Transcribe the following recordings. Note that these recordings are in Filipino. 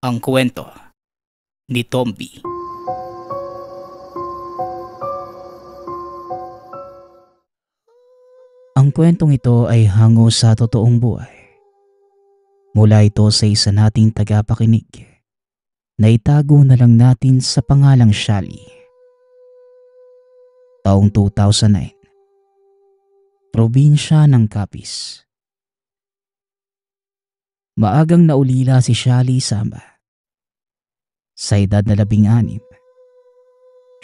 Ang kwento ni Tombi. Ang kwentong ito ay hango sa totoong buhay. Mula ito sa isa nating tagapakinig na itago na lang natin sa pangalang Shali. Taong 2009, probinsya ng Capiz. Maagang naulila si Shali Samba sa edad na labing anim.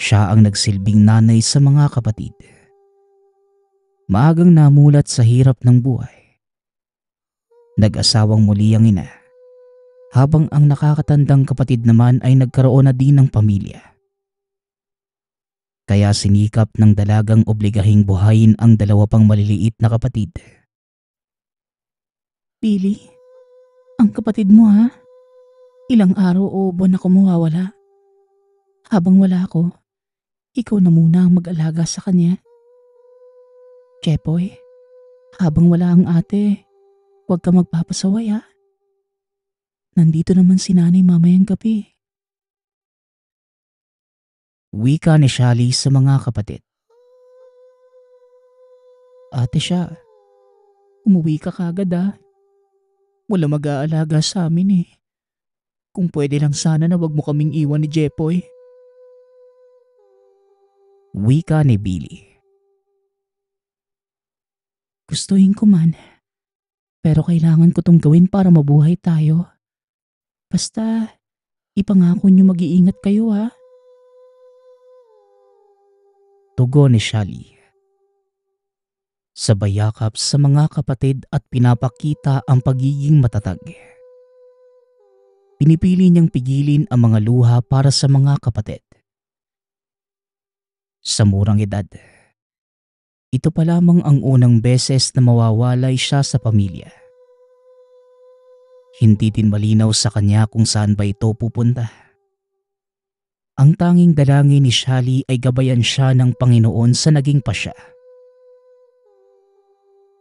Siya ang nagsilbing nanay sa mga kapatid. Maagang namulat sa hirap ng buhay. Nag-asawang muli ang ina, habang ang nakakatandang kapatid naman ay nagkaroon na din ng pamilya. Kaya sinikap ng dalagang obligahing buhayin ang dalawa pang maliliit na kapatid. Billy, ang kapatid mo ha? Ilang araw o buwan ako mawawala. Habang wala ako, ikaw na muna ang mag-alaga sa kanya. Chepoy, habang wala ang ate, huwag ka magpapasaway ha. Nandito naman si nanay mamayang gabi. Wika ni Shali sa mga kapatid. Ate siya, umuwi ka kagad ha. Wala mag-aalaga sa amin eh. Kung pwede lang sana na wag mo kaming iwan ni Jepoy. Wika ni Billy. Gustuhin ko man. Pero kailangan ko tong gawin para mabuhay tayo. Basta, ipangako nyo mag-iingat kayo ha. Tugo ni Shali. yakap sa mga kapatid at pinapakita ang pagiging matatag pinipili niyang pigilin ang mga luha para sa mga kapatid. Sa murang edad, ito pa lamang ang unang beses na mawawalay siya sa pamilya. Hindi din malinaw sa kanya kung saan ba ito pupunta. Ang tanging dalangin ni Shali ay gabayan siya ng Panginoon sa naging pasya.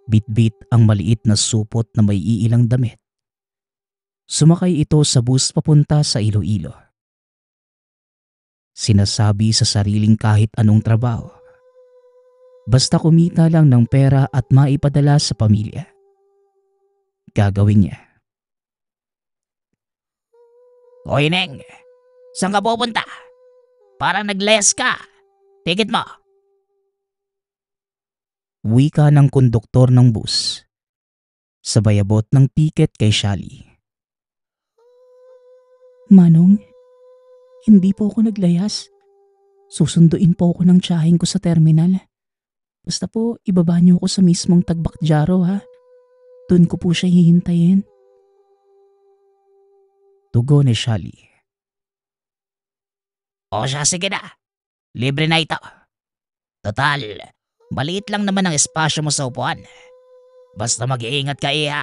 Bitbit -bit ang maliit na supot na may iilang damit Sumakay ito sa bus papunta sa Iloilo. Sinasabi sa sariling kahit anong trabaho. Basta kumita lang ng pera at maipadala sa pamilya. Gagawin niya. Hoy Neng, saan ka pupunta? Parang nag-less ka. Ticket mo. Wika ng konduktor ng bus. Sabayabot ng tiket kay Shally. Manong, hindi po ako naglayas. Susunduin po ako ng tsahin ko sa terminal. Basta po, ibaba niyo ako sa mismong Tagbakjaro ha. Doon ko po siya hihintayin. Tugo ni Shali. O siya, sige na. Libre na ito. Total, maliit lang naman ang espasyo mo sa upuan. Basta mag-iingat ka iha.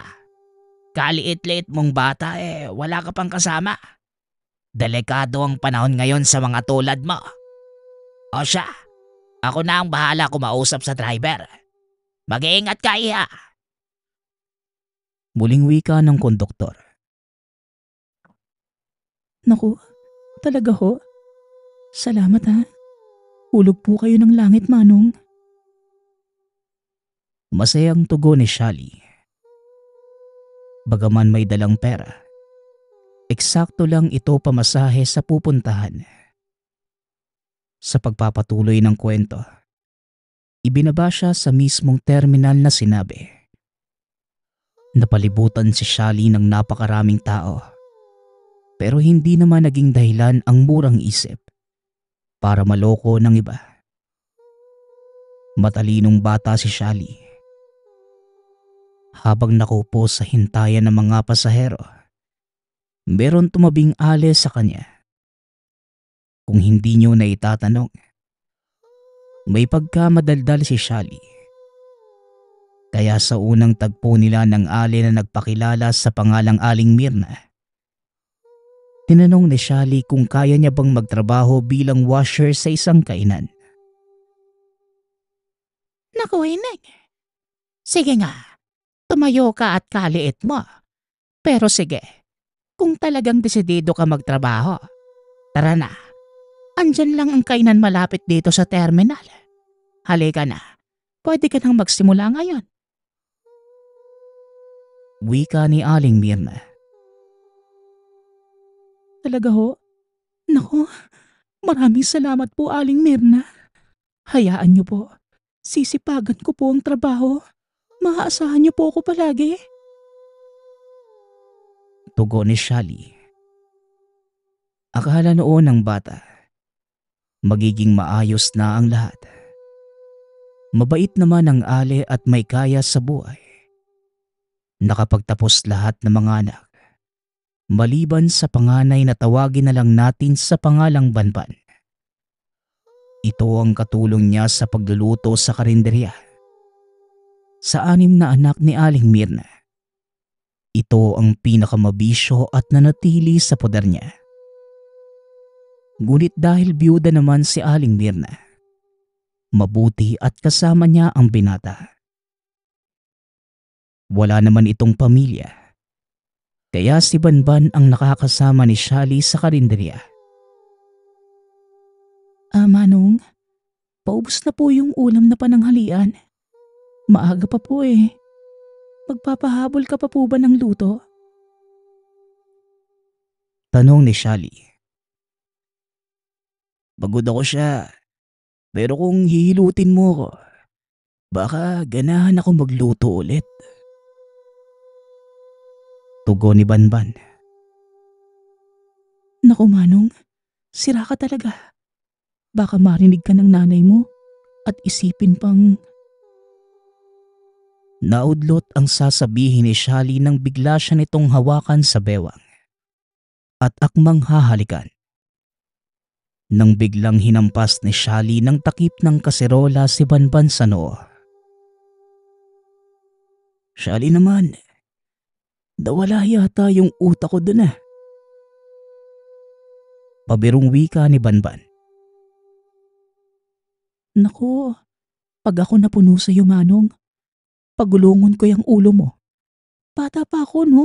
Kaliit-liit mong bata eh, wala ka pang kasama. Delikado ang panahon ngayon sa mga tulad mo. O siya, ako na ang bahala kumausap sa driver. Mag-iingat ka iha. Muling wika ng konduktor. Naku, talaga ho. Salamat ha. Hulog po kayo ng langit, Manong. Masayang tugon ni Shali. Bagaman may dalang pera, Eksakto lang ito pamasahe sa pupuntahan. Sa pagpapatuloy ng kwento, ibinaba siya sa mismong terminal na sinabi. Napalibutan si Shally ng napakaraming tao pero hindi naman naging dahilan ang murang isip para maloko ng iba. Matalinong bata si Shally. Habang nakupo sa hintayan ng mga pasahero, meron tumabing ale sa kanya. Kung hindi niyo na itatanong, may pagkamadaldal si Shali. Kaya sa unang tagpo nila ng ale na nagpakilala sa pangalang Aling Mirna, tinanong ni Shali kung kaya niya bang magtrabaho bilang washer sa isang kainan. Naku, Ineng. Sige nga, tumayo ka at kaliit mo. Pero sige, kung talagang desidido ka magtrabaho, tara na. Andyan lang ang kainan malapit dito sa terminal. Halika na, pwede ka nang magsimula ngayon. Wika ni Aling Mirna. Talaga ho? Nako, maraming salamat po Aling Mirna. Hayaan niyo po. Sisipagan ko po ang trabaho. Maaasahan niyo po ako palagi tugo ni Shali. Akala noon ng bata, magiging maayos na ang lahat. Mabait naman ang ale at may kaya sa buhay. Nakapagtapos lahat ng mga anak. Maliban sa panganay na tawagin na lang natin sa pangalang Banban. Ito ang katulong niya sa pagluluto sa karinderya. Sa anim na anak ni Aling Mirna, ito ang pinakamabisyo at nanatili sa poder niya. Ngunit dahil biyuda naman si Aling Mirna, mabuti at kasama niya ang binata. Wala naman itong pamilya. Kaya si Banban ang nakakasama ni Shali sa karinderya. Ah, Manong, paubos na po yung ulam na pananghalian. Maaga pa po eh. Magpapahabol ka pa po ba ng luto? Tanong ni Shali. Pagod ako siya. Pero kung hihilutin mo ako, baka ganahan ako magluto ulit. Tugo ni Banban. Naku Manong, sira ka talaga. Baka marinig ka ng nanay mo at isipin pang Naudlot ang sasabihin ni Shali nang bigla siya nitong hawakan sa bewang at akmang hahalikan. Nang biglang hinampas ni Shali ng takip ng kaserola si Banban sa noo. Shali naman, dawala yata yung utak ko dun eh. Pabirong wika ni Banban. Nako, pag ako napuno sa iyo manong, Pagulungon ko yung ulo mo. Bata pa ako, no?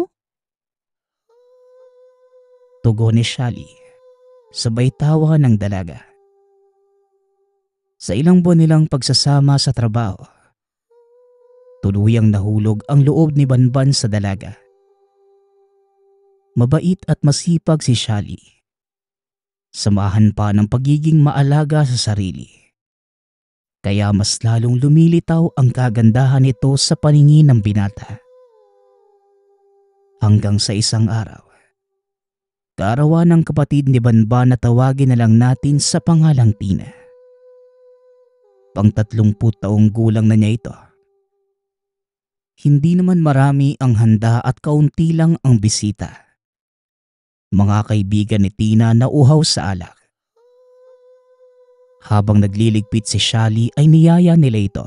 Tugo ni Shali. Sabay tawa ng dalaga. Sa ilang buwan nilang pagsasama sa trabaho, tuluyang nahulog ang loob ni Banban sa dalaga. Mabait at masipag si Shali. Samahan pa ng pagiging maalaga sa sarili kaya mas lalong lumilitaw ang kagandahan nito sa paningin ng binata. Hanggang sa isang araw, karawan ng kapatid ni Banba na tawagin na lang natin sa pangalang Tina. Pang tatlumput taong gulang na niya ito. Hindi naman marami ang handa at kaunti lang ang bisita. Mga kaibigan ni Tina na uhaw sa alak habang nagliligpit si Shali ay niyaya nila ito.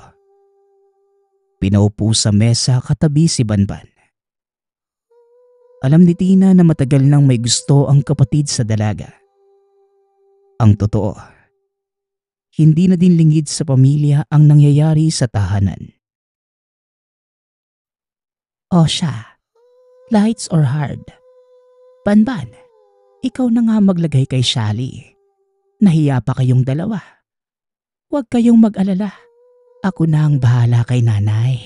Pinaupo sa mesa katabi si Banban. Alam ni Tina na matagal nang may gusto ang kapatid sa dalaga. Ang totoo, hindi na din lingid sa pamilya ang nangyayari sa tahanan. O siya, lights or hard? Banban, ikaw na nga maglagay kay Shali. Nahiya pa kayong dalawa. Huwag kayong mag-alala. Ako na ang bahala kay nanay.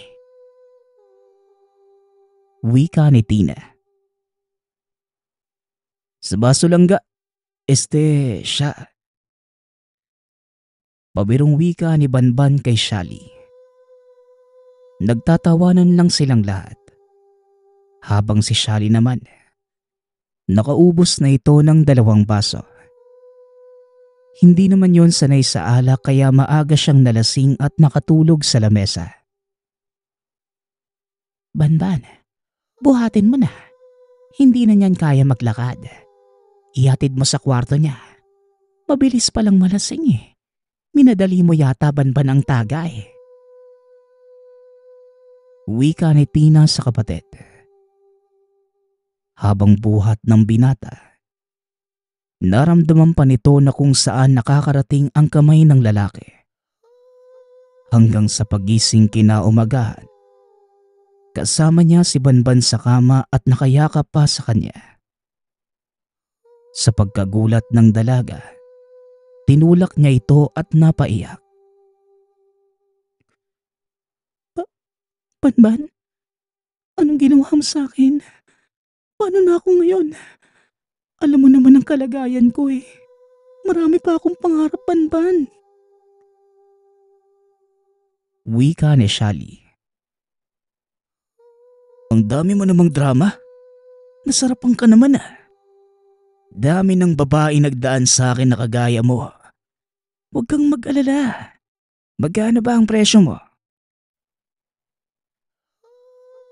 Wika ni Tina. Sa baso lang ga. Este, siya. Pabirong wika ni Banban kay Shali. Nagtatawanan lang silang lahat. Habang si Shali naman, nakaubos na ito ng dalawang baso. Hindi naman yon sanay sa alak kaya maaga siyang nalasing at nakatulog sa lamesa. Banban, buhatin mo na. Hindi na niyan kaya maglakad. Ihatid mo sa kwarto niya. Mabilis palang malasing eh. Minadali mo yata banban ang tagay. Eh. Wika ni Tina sa kapatid. Habang buhat ng binata, Naramdaman pa nito na kung saan nakakarating ang kamay ng lalaki. Hanggang sa pagising kinaumagahan, kasama niya si Banban sa kama at nakayakap pa sa kanya. Sa pagkagulat ng dalaga, tinulak niya ito at napaiyak. Banban, anong ginawa mo sa akin? Paano na ako ngayon? Alam mo naman ang kalagayan ko eh. Marami pa akong pangarap banban. Wika ni Shali. Ang dami mo namang drama. Nasarapan ka naman ah. Dami ng babae nagdaan sa akin na kagaya mo. Huwag kang mag-alala. Magkano ba ang presyo mo?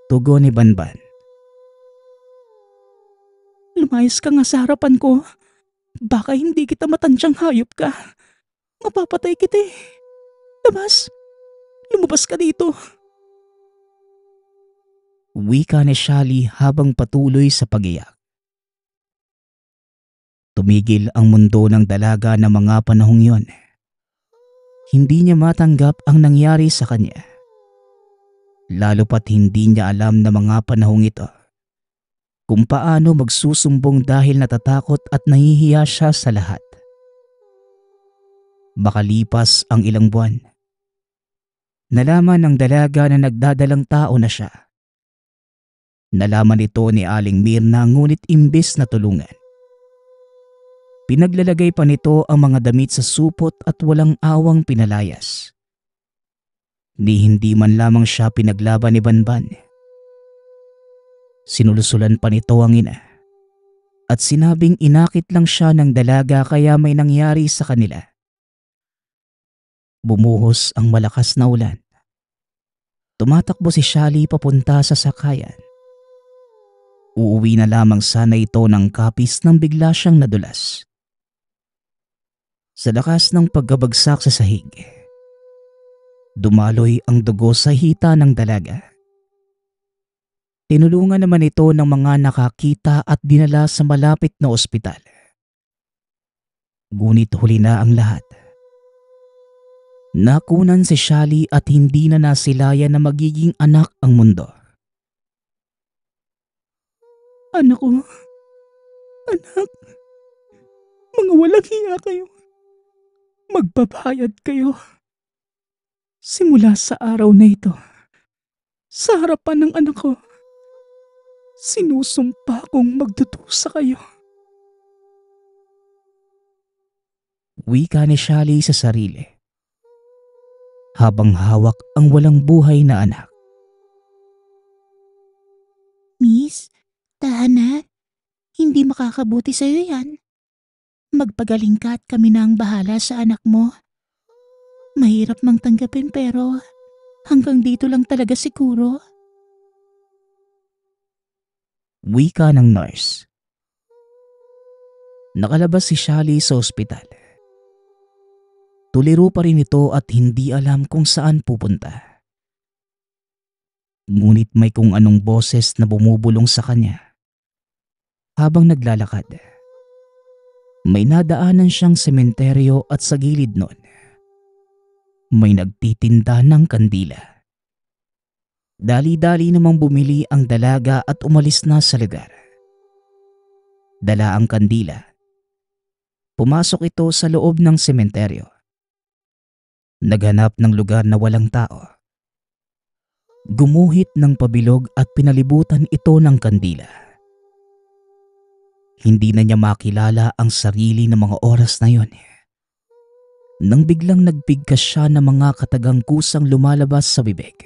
Tugo ni Banban. Lumayas ka nga sa harapan ko. Baka hindi kita matansyang hayop ka. Mapapatay kita eh. Labas! Lumabas ka dito! Wika ni Shali habang patuloy sa pagiyak. Tumigil ang mundo ng dalaga na mga panahong yon. Hindi niya matanggap ang nangyari sa kanya. Lalo pat hindi niya alam na mga panahong ito kung paano magsusumbong dahil natatakot at nahihiya siya sa lahat. Makalipas ang ilang buwan, nalaman ng dalaga na nagdadalang tao na siya. Nalaman ito ni Aling Mirna ngunit imbis na tulungan. Pinaglalagay pa nito ang mga damit sa supot at walang awang pinalayas. Ni hindi man lamang siya pinaglaban ni Banban. Sinulusulan pa nito ang ina. At sinabing inakit lang siya ng dalaga kaya may nangyari sa kanila. Bumuhos ang malakas na ulan. Tumatakbo si Shally papunta sa sakayan. Uuwi na lamang sana ito ng kapis nang bigla siyang nadulas. Sa lakas ng pagkabagsak sa sahig, dumaloy ang dugo sa hita ng dalaga. Tinulungan naman ito ng mga nakakita at dinala sa malapit na ospital. Ngunit huli na ang lahat. Nakunan si Shali at hindi na nasilaya na magiging anak ang mundo. Anak ko, anak, mga walang hiya kayo. Magbabayad kayo. Simula sa araw na ito, sa harapan ng anak ko, Sinusumpa kong magdudusa kayo. Wika ni Shali sa sarili. Habang hawak ang walang buhay na anak. Miss, tahan na. Hindi makakabuti sa'yo yan. Magpagaling ka at kami na ang bahala sa anak mo. Mahirap mang tanggapin pero hanggang dito lang talaga siguro. Wika ng nurse. Nakalabas si Shali sa ospital. Tuliro pa rin ito at hindi alam kung saan pupunta. Ngunit may kung anong boses na bumubulong sa kanya. Habang naglalakad, may nadaanan siyang sementeryo at sa gilid nun, may nagtitinda ng kandila. Dali-dali namang bumili ang dalaga at umalis na sa lugar. Dala ang kandila. Pumasok ito sa loob ng sementeryo. Naghanap ng lugar na walang tao. Gumuhit ng pabilog at pinalibutan ito ng kandila. Hindi na niya makilala ang sarili ng mga oras na yon. Nang biglang nagpigkas siya ng mga katagang kusang lumalabas sa bibig.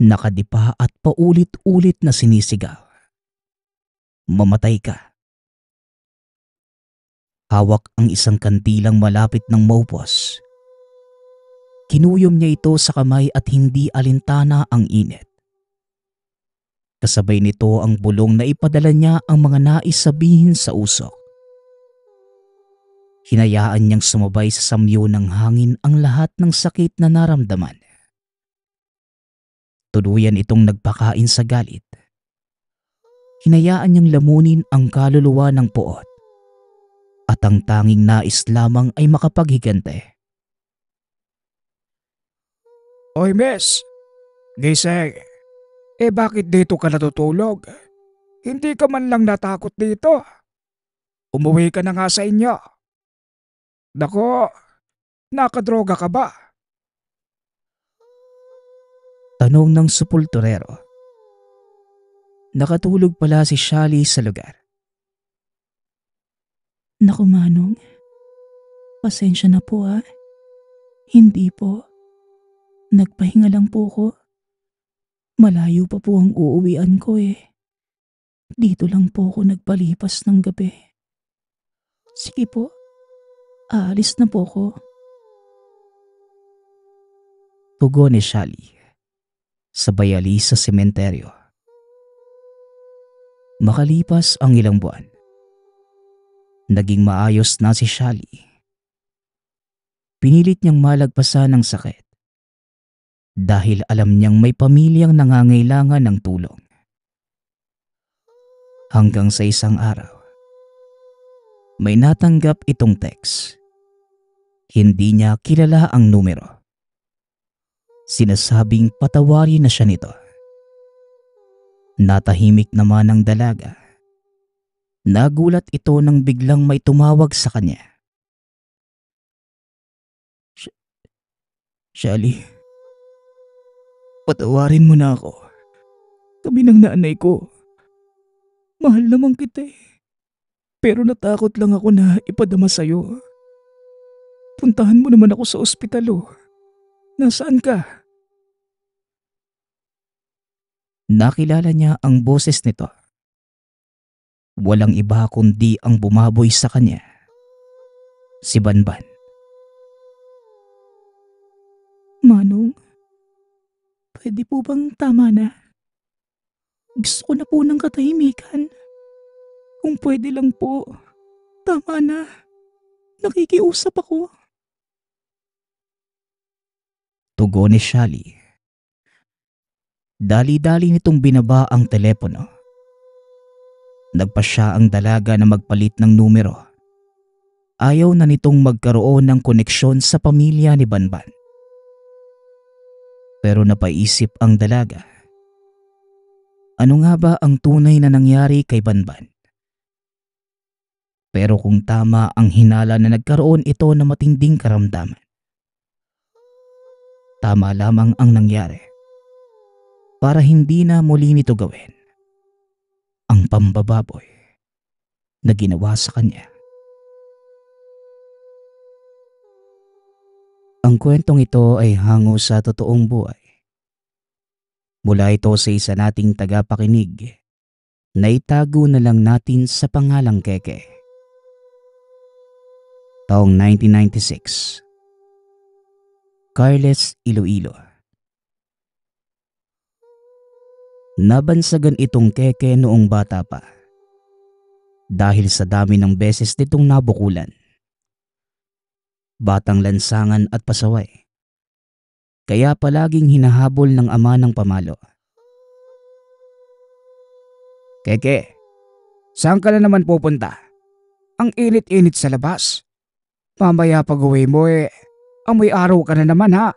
Nakadipa at paulit-ulit na sinisigaw. Mamatay ka. Hawak ang isang kantilang malapit ng maupos. Kinuyom niya ito sa kamay at hindi alintana ang init. Kasabay nito ang bulong na ipadala niya ang mga nais sabihin sa usok. Hinayaan niyang sumabay sa samyo ng hangin ang lahat ng sakit na naramdaman. Tuluyan itong nagpakain sa galit. Hinayaan niyang lamunin ang kaluluwa ng puot at ang tanging nais lamang ay makapaghigante. Oy, miss! Gising! Eh bakit dito ka natutulog? Hindi ka man lang natakot dito. Umuwi ka na nga sa inyo. Dako, nakadroga ka ba? Tanong ng supulturero. Nakatulog pala si Shali sa lugar. Naku Manong, pasensya na po ah. Hindi po. Nagpahinga lang po ko. Malayo pa po ang uuwian ko eh. Dito lang po ako nagpalipas ng gabi. Sige po, aalis na po ko. Tugo ni Shali sa bayali sa sementeryo. Makalipas ang ilang buwan, naging maayos na si Shali. Pinilit niyang malagpasan ang sakit dahil alam niyang may pamilyang nangangailangan ng tulong. Hanggang sa isang araw, may natanggap itong text. Hindi niya kilala ang numero sinasabing patawarin na siya nito. Natahimik naman ang dalaga. Nagulat ito nang biglang may tumawag sa kanya. Sh- Shelly, patawarin mo na ako. Kami ng nanay ko. Mahal naman kita eh. Pero natakot lang ako na ipadama sa'yo. Puntahan mo naman ako sa ospital oh. Nasaan ka? Nakilala niya ang boses nito. Walang iba kundi ang bumaboy sa kanya. Si Banban. Manong, pwede po bang tama na? Gusto ko na po ng katahimikan. Kung pwede lang po, tama na. Nakikiusap ako. Tugon ni Shali Dali-dali nitong binaba ang telepono. Nagpa siya ang dalaga na magpalit ng numero. Ayaw na nitong magkaroon ng koneksyon sa pamilya ni Banban. Pero napaisip ang dalaga. Ano nga ba ang tunay na nangyari kay Banban? Pero kung tama ang hinala na nagkaroon ito na matinding karamdaman. Tama lamang ang nangyari para hindi na muli nito gawin ang pambababoy na ginawa sa kanya. Ang kwentong ito ay hango sa totoong buhay. Mula ito sa isa nating tagapakinig na itago na lang natin sa pangalang Keke. Taong 1996 Carles Iloilo Nabansagan itong keke noong bata pa. Dahil sa dami ng beses nitong nabukulan. Batang lansangan at pasaway. Kaya palaging hinahabol ng ama ng pamalo. Keke, saan ka na naman pupunta? Ang init-init sa labas. Mamaya pag uwi mo eh, amoy araw ka na naman ha.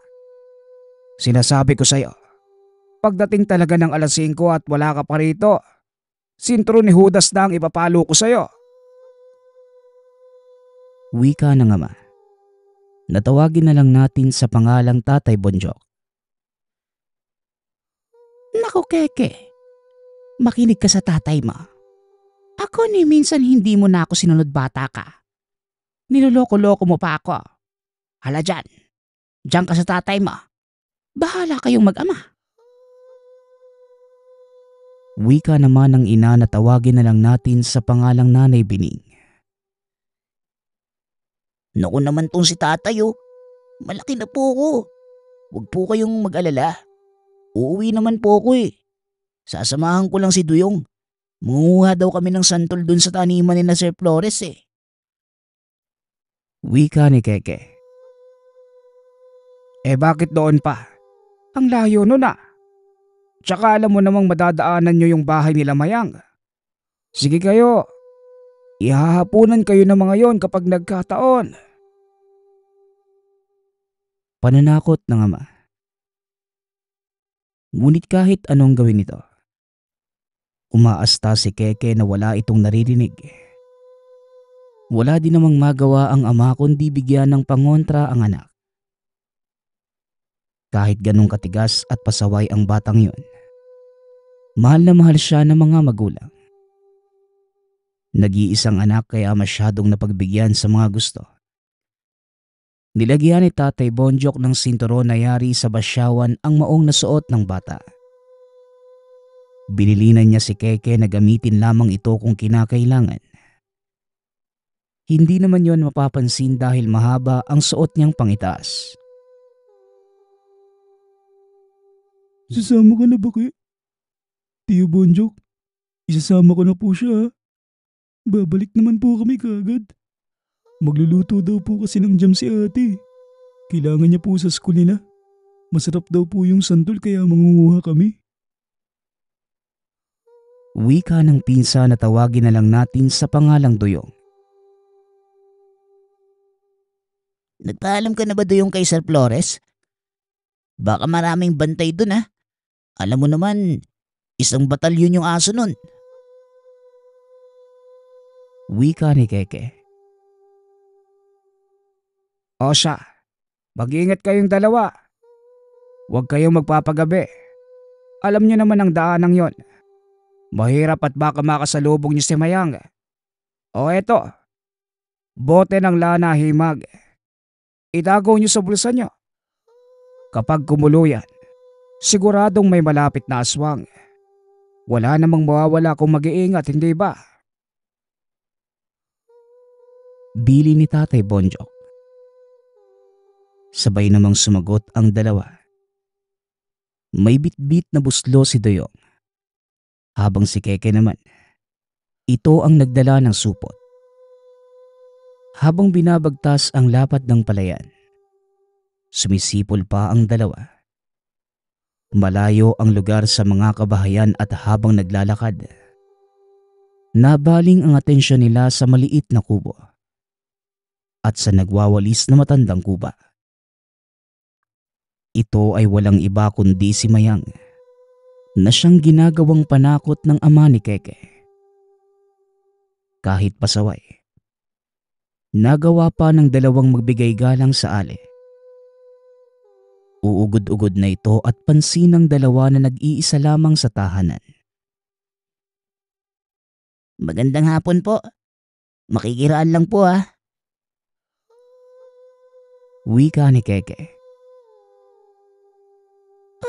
Sinasabi ko sa'yo Pagdating talaga ng alas 5 at wala ka pa rito, sintro ni Judas na ang ipapalo ko sa'yo. Wika ng ama. Natawagin na lang natin sa pangalang Tatay Bonjok. Nako keke, makinig ka sa tatay mo. Ako ni minsan hindi mo na ako sinunod bata ka. Niloloko-loko mo pa ako. Hala dyan. Diyan ka sa tatay mo. Bahala kayong mag-ama. Wika naman ang ina na tawagin na lang natin sa pangalang Nanay Bining. Naku naman tong si tatay oh. Malaki na po ako. Huwag po kayong mag-alala. Uuwi naman po ako eh. Sasamahan ko lang si Duyong. Munguha daw kami ng santol dun sa taniman ni na Sir Flores eh. Wika ni Keke. Eh bakit doon pa? Ang layo nun ah. Tsaka alam mo namang madadaanan nyo yung bahay nila Mayang. Sige kayo, ihahapunan kayo ng mga yon kapag nagkataon. Pananakot ng ama. Ngunit kahit anong gawin nito, umaasta si Keke na wala itong naririnig. Wala din namang magawa ang ama kundi bigyan ng pangontra ang anak. Kahit ganong katigas at pasaway ang batang yon, Mahal na mahal siya ng mga magulang. Nag-iisang anak kaya masyadong napagbigyan sa mga gusto. Nilagyan ni Tatay Bonjok ng sinturon na yari sa basyawan ang maong nasuot ng bata. Binilinan niya si Keke na gamitin lamang ito kung kinakailangan. Hindi naman yon mapapansin dahil mahaba ang suot niyang pangitaas. Sasama ka na ba kay Tiyo Bonjok, isasama ko na po siya. Babalik naman po kami kagad. Magluluto daw po kasi ng jam si ate. Kailangan niya po sa school nila. Masarap daw po yung sandol kaya mangunguha kami. Wika ng pinsa na tawagin na lang natin sa pangalang Doyong. Nagpaalam ka na ba Doyong kay Sir Flores? Baka maraming bantay dun ha. Alam mo naman, Isang batalyon yung aso nun. Wika ni Keke. O mag-iingat kayong dalawa. Huwag kayong magpapagabi. Alam niyo naman ang daan daanang yon. Mahirap at baka makasalubog niyo si Mayang. O eto, bote ng lana himag. Itago niyo sa bulsa niyo. Kapag kumulo yan, siguradong may malapit na aswang. Wala namang mawawala kung mag-iingat, hindi ba? Bili ni Tatay Bonjok. Sabay namang sumagot ang dalawa. May bitbit na buslo si Doyong. Habang si Keke naman, ito ang nagdala ng supot. Habang binabagtas ang lapat ng palayan, sumisipol pa ang dalawa Malayo ang lugar sa mga kabahayan at habang naglalakad. Nabaling ang atensyon nila sa maliit na kubo at sa nagwawalis na matandang kuba. Ito ay walang iba kundi si Mayang na siyang ginagawang panakot ng ama ni Keke. Kahit pasaway, nagawa pa ng dalawang magbigay galang sa ali Uugod-ugod na ito at pansin ng dalawa na nag-iisa lamang sa tahanan. Magandang hapon po. Makikiraan lang po ah. Wika ni Keke.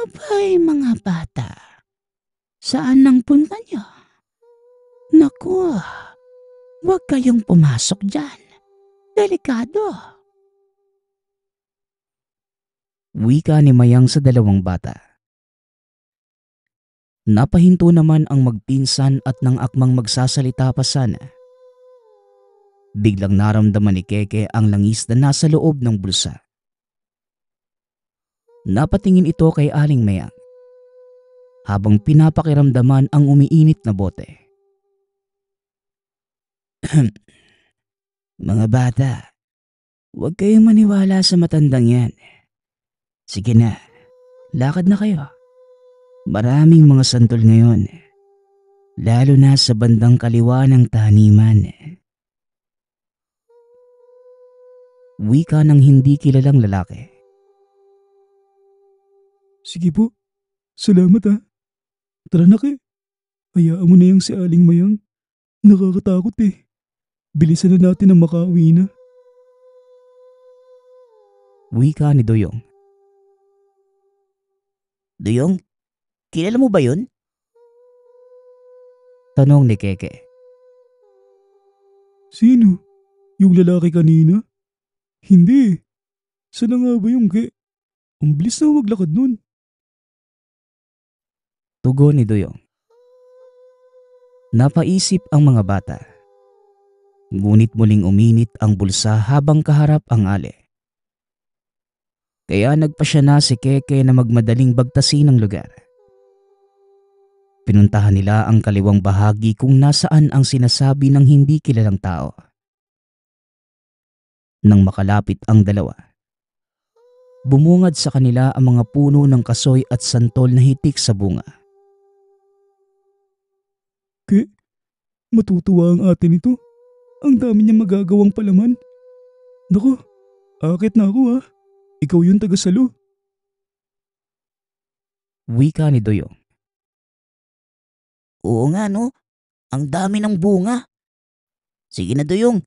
Abay mga bata, saan nang punta niyo? Naku, ah. huwag kayong pumasok dyan. Delikado. Wika ni Mayang sa dalawang bata. Napahinto naman ang magpinsan at nang akmang magsasalita pa sana. Biglang naramdaman ni Keke ang langis na nasa loob ng bulsa. Napatingin ito kay Aling Mayang habang pinapakiramdaman ang umiinit na bote. Mga bata, huwag kayong maniwala sa matandang yan. Sige na, lakad na kayo. Maraming mga santol ngayon, lalo na sa bandang kaliwa ng taniman. Wika ng hindi kilalang lalaki. Sige po, salamat ha. Ah. Tara na kayo. Hayaan mo na yung si Aling Mayang. Nakakatakot eh. Bilisan na natin ang makauwi na. Wika ni Doyong. Duyong, kilala mo ba yun? Tanong ni Keke. Sino? Yung lalaki kanina? Hindi. Sana nga ba yung ke? Ang bilis na maglakad nun. Tugon ni Duyong. Napaisip ang mga bata. Ngunit muling uminit ang bulsa habang kaharap ang ale. Kaya nagpa siya na si Keke na magmadaling bagtasin ang lugar. Pinuntahan nila ang kaliwang bahagi kung nasaan ang sinasabi ng hindi kilalang tao. Nang makalapit ang dalawa, bumungad sa kanila ang mga puno ng kasoy at santol na hitik sa bunga. Ke, matutuwa ang atin ito. Ang dami niya magagawang palaman. Nako, akit na ako ah. Ikaw yung taga-salo. Wika ni Doyong. Oo nga no, ang dami ng bunga. Sige na Doyong,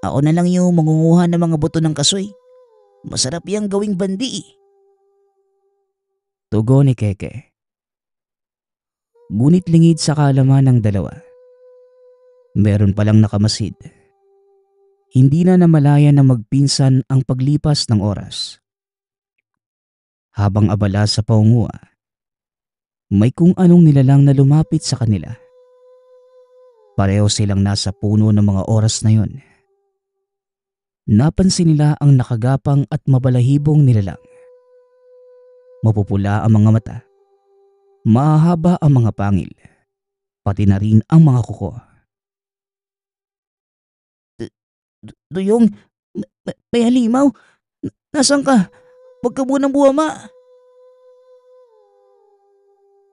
ako na lang yung mangunguha ng mga buto ng kasoy. Masarap yang gawing bandi eh. Tugo ni Keke. Ngunit lingid sa kalaman ng dalawa. Meron palang nakamasid. Hindi na namalaya na magpinsan ang paglipas ng oras. Habang abala sa paungua, may kung anong nilalang na lumapit sa kanila. Pareho silang nasa puno ng mga oras na yon. Napansin nila ang nakagapang at mabalahibong nilalang. Mapupula ang mga mata. Mahahaba ang mga pangil. Pati na rin ang mga kuko. Duyong, may halimaw. Nasaan ka? Huwag ka munang buwama.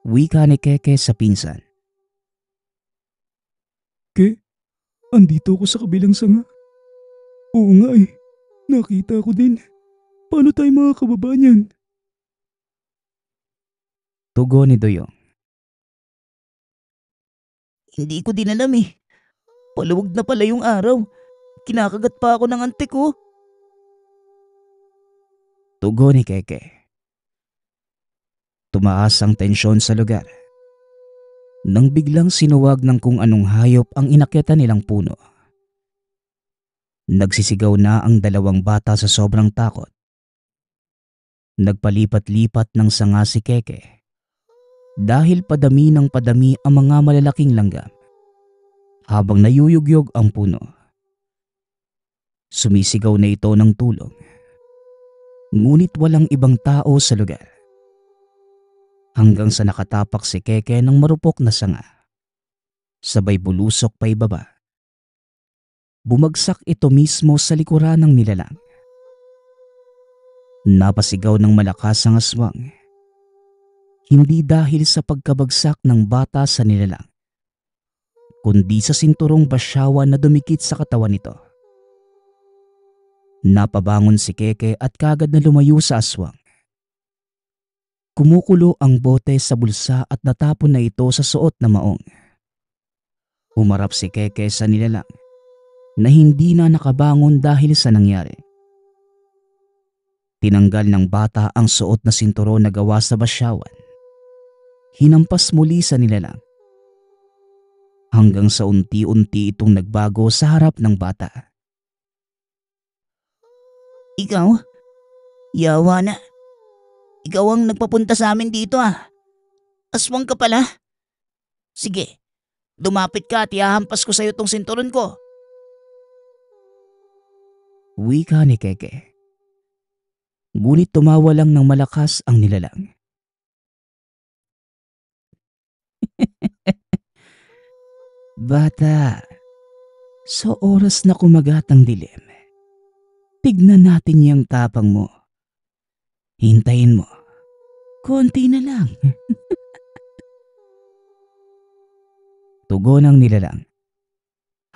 Wika ni Keke sa pinsan. Ke, andito ako sa kabilang sanga. Oo nga eh, nakita ko din. Paano tayo mga kababanyan? Tugo ni Doyong. Hindi ko din alam eh. Paluwag na pala yung araw. Kinakagat pa ako ng antik oh. Tugo ni Keke. Tumaas ang tensyon sa lugar. Nang biglang sinuwag ng kung anong hayop ang inakyatan nilang puno. Nagsisigaw na ang dalawang bata sa sobrang takot. Nagpalipat-lipat ng sanga si Keke. Dahil padami ng padami ang mga malalaking langgam. Habang nayuyugyog ang puno. Sumisigaw na ito ng tulong. Ngunit walang ibang tao sa lugar. Hanggang sa nakatapak si Keke ng marupok na sanga. Sabay bulusok pa ibaba. Bumagsak ito mismo sa likuran ng nilalang. Napasigaw ng malakas ang aswang. Hindi dahil sa pagkabagsak ng bata sa nilalang, kundi sa sinturong basyawa na dumikit sa katawan nito. Napabangon si Keke at kagad na lumayo sa aswang. Kumukulo ang bote sa bulsa at natapon na ito sa suot na maong. Umarap si Keke sa nilalang na hindi na nakabangon dahil sa nangyari. Tinanggal ng bata ang suot na sinturon na gawa sa basyawan. Hinampas muli sa nilalang. Hanggang sa unti-unti itong nagbago sa harap ng bata. Ikaw? Yawa na. Ikaw ang nagpapunta sa amin dito ah. Aswang ka pala. Sige, dumapit ka at iahampas ko sa'yo tong sinturon ko. Wika ni Keke. Ngunit tumawa lang ng malakas ang nilalang. Bata, so oras na kumagat ang dilim, Tignan natin yung tapang mo. Hintayin mo. Konti na lang. Tugon ang nilalang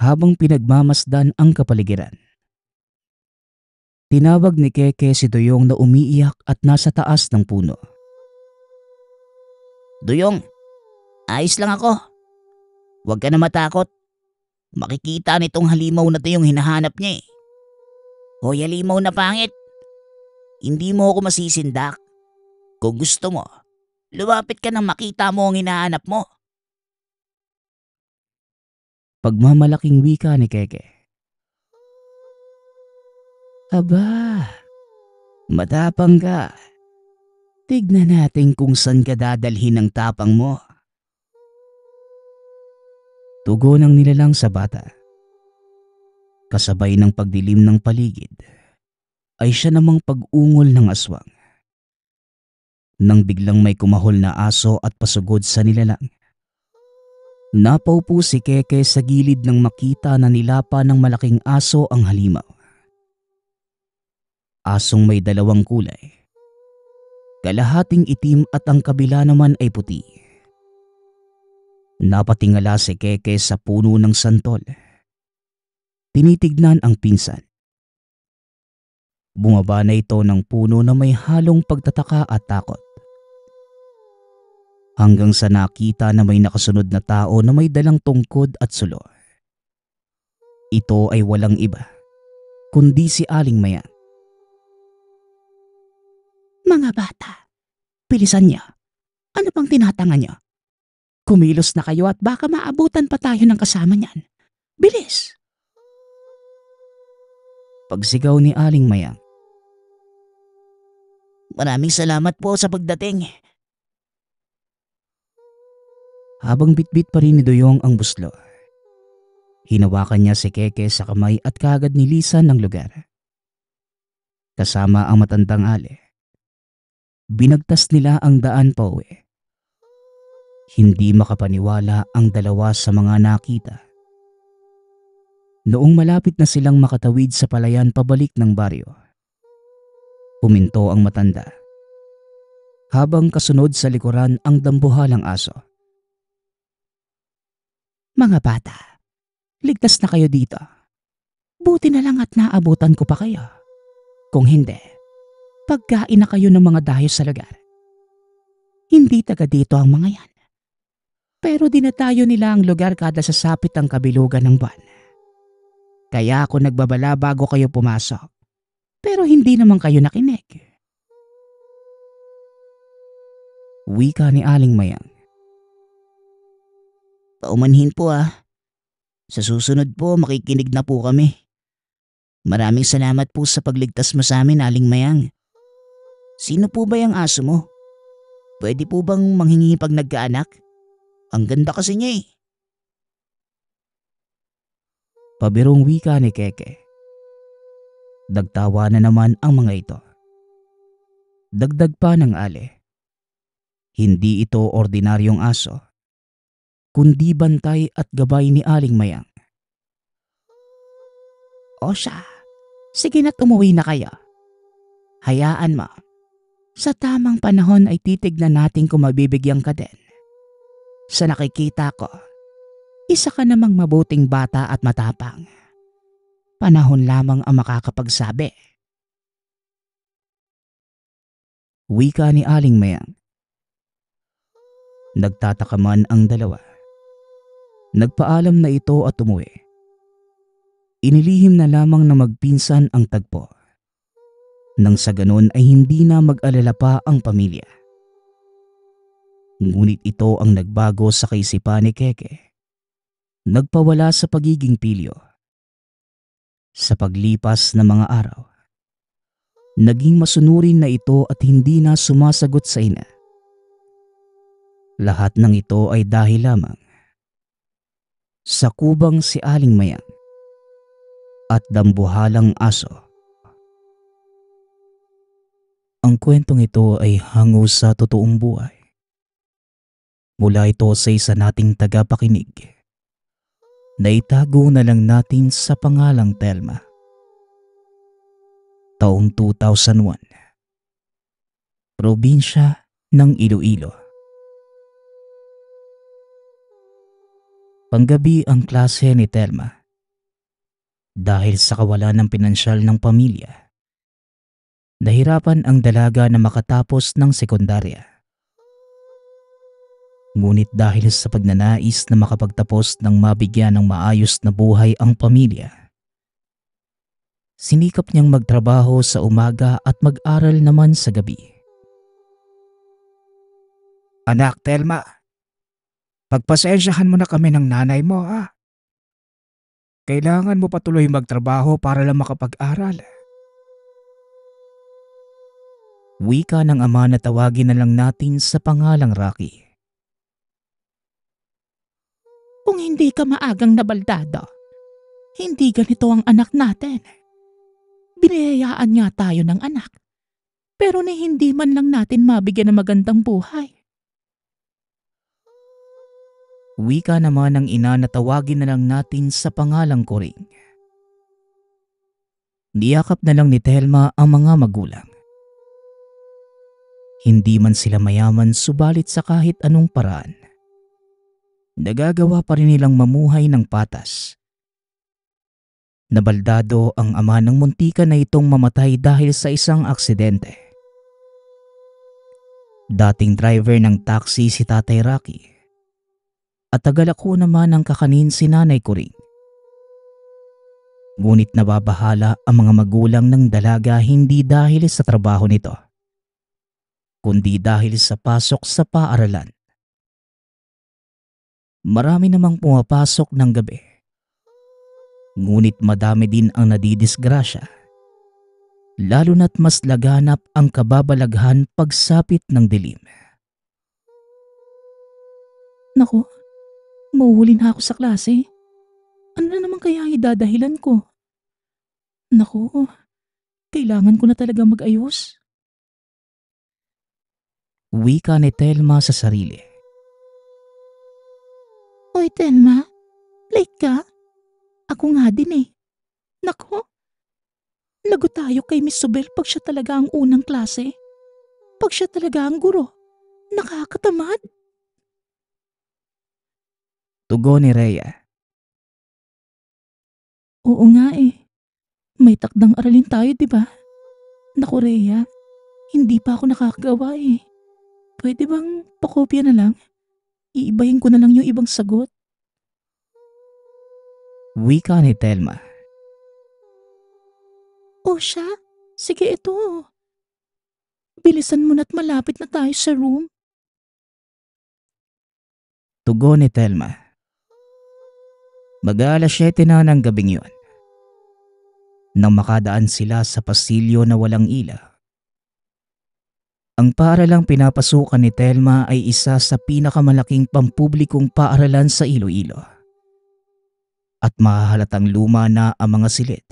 habang pinagmamasdan ang kapaligiran. Tinawag ni Keke si Duyong na umiiyak at nasa taas ng puno. Duyong, ayos lang ako. Huwag ka na matakot. Makikita nitong halimaw na to yung hinahanap niya eh. Hoy Limaw na pangit, hindi mo ako masisindak. Kung gusto mo, lumapit ka nang makita mo ang hinahanap mo. Pagmamalaking wika ni Keke. Aba, matapang ka. Tignan natin kung saan ka dadalhin ang tapang mo. Tugon ang nilalang sa bata kasabay ng pagdilim ng paligid, ay siya namang pag-ungol ng aswang. Nang biglang may kumahol na aso at pasugod sa nilalang. Napaupo si Keke sa gilid nang makita na nilapa ng malaking aso ang halimaw. Asong may dalawang kulay. Kalahating itim at ang kabila naman ay puti. Napatingala si Keke sa puno ng santol tinitignan ang pinsan. Bumaba na ito ng puno na may halong pagtataka at takot. Hanggang sa nakita na may nakasunod na tao na may dalang tungkod at sulo. Ito ay walang iba, kundi si Aling Maya. Mga bata, pilisan niya. Ano pang tinatanga niya? Kumilos na kayo at baka maabutan pa tayo ng kasama niyan. Bilis! Pagsigaw ni Aling Mayang. Maraming salamat po sa pagdating. Habang bitbit pa rin ni Doyong ang buslo, hinawakan niya si Keke sa kamay at kaagad nilisan ng lugar. Kasama ang matandang ali. Binagtas nila ang daan pa uwi. Hindi makapaniwala ang dalawa sa mga nakita Noong malapit na silang makatawid sa palayan pabalik ng baryo, puminto ang matanda. Habang kasunod sa likuran ang dambuhalang aso. Mga bata, ligtas na kayo dito. Buti na lang at naabutan ko pa kayo. Kung hindi, pagkain na kayo ng mga dahis sa lugar. Hindi taga dito ang mga yan. Pero dinatayo nila ang lugar kada sa sapit ang kabilugan ng buwan. Kaya ako nagbabala bago kayo pumasok. Pero hindi naman kayo nakinig. Wika ni Aling Mayang. Paumanhin po ah. Sa susunod po makikinig na po kami. Maraming salamat po sa pagligtas mo sa amin, Aling Mayang. Sino po ba yung aso mo? Pwede po bang manghingi pag nagkaanak? Ang ganda kasi niya eh. Pabirong wika ni Keke. Dagtawa na naman ang mga ito. Dagdag pa ng ale. Hindi ito ordinaryong aso, kundi bantay at gabay ni Aling Mayang. O siya, sige na't umuwi na kayo. Hayaan mo, sa tamang panahon ay titignan natin kung mabibigyan ka din. Sa nakikita ko, isa ka namang mabuting bata at matapang. Panahon lamang ang makakapagsabi. Wika ni Aling Mayang. Nagtataka man ang dalawa. Nagpaalam na ito at umuwi. Inilihim na lamang na magpinsan ang tagpo. Nang sa ganon ay hindi na mag-alala pa ang pamilya. Ngunit ito ang nagbago sa kaisipan ni Keke nagpawala sa pagiging pilyo. Sa paglipas ng mga araw, naging masunurin na ito at hindi na sumasagot sa ina. Lahat ng ito ay dahil lamang sa kubang si Aling Mayang at dambuhalang aso. Ang kwentong ito ay hango sa totoong buhay. Mula ito sa isa nating tagapakinig na itago na lang natin sa pangalang Telma. Taong 2001 Probinsya ng Iloilo Panggabi ang klase ni Telma. Dahil sa kawalan ng pinansyal ng pamilya, nahirapan ang dalaga na makatapos ng sekundarya. Ngunit dahil sa pagnanais na makapagtapos ng mabigyan ng maayos na buhay ang pamilya, sinikap niyang magtrabaho sa umaga at mag-aral naman sa gabi. Anak Telma, pagpasensyahan mo na kami ng nanay mo ah. Kailangan mo patuloy magtrabaho para lang makapag-aral. Wika ng ama na tawagin na lang natin sa pangalang Rocky. hindi ka maagang nabaldado. Hindi ganito ang anak natin. Binihayaan nga tayo ng anak. Pero ni hindi man lang natin mabigyan ng magandang buhay. Wika naman ng ina na tawagin na lang natin sa pangalang Kuring. Niyakap na lang ni Telma ang mga magulang. Hindi man sila mayaman subalit sa kahit anong paraan nagagawa pa rin nilang mamuhay ng patas. Nabaldado ang ama ng muntika na itong mamatay dahil sa isang aksidente. Dating driver ng taxi si Tatay Rocky. At tagal ako naman ang kakanin si Nanay Kuring. Ngunit nababahala ang mga magulang ng dalaga hindi dahil sa trabaho nito, kundi dahil sa pasok sa paaralan marami namang pumapasok ng gabi. Ngunit madami din ang nadidisgrasya. Lalo na't mas laganap ang kababalaghan pagsapit ng dilim. Nako, mauhuli na ako sa klase. Ano na naman kaya ang idadahilan ko? Nako, kailangan ko na talaga mag-ayos. Wika ni Telma sa sarili. Tenma? Late ka? Ako nga din eh. Nako, lago tayo kay Miss Sobel pag siya talaga ang unang klase. Pag siya talaga ang guro. Nakakatamad. Tugo ni Rhea. Oo nga eh. May takdang aralin tayo, di ba? Naku, Rhea. Hindi pa ako nakakagawa eh. Pwede bang pakopya na lang? Iibahin ko na lang yung ibang sagot. Wika ni Telma. O siya, sige ito. Bilisan mo na't malapit na tayo sa room. Tugo ni Telma. Mag-aalas 7 na ng gabing yun. Nang makadaan sila sa pasilyo na walang ila. Ang paaralang pinapasukan ni Telma ay isa sa pinakamalaking pampublikong paaralan sa Iloilo at mahahalatang luma na ang mga silid.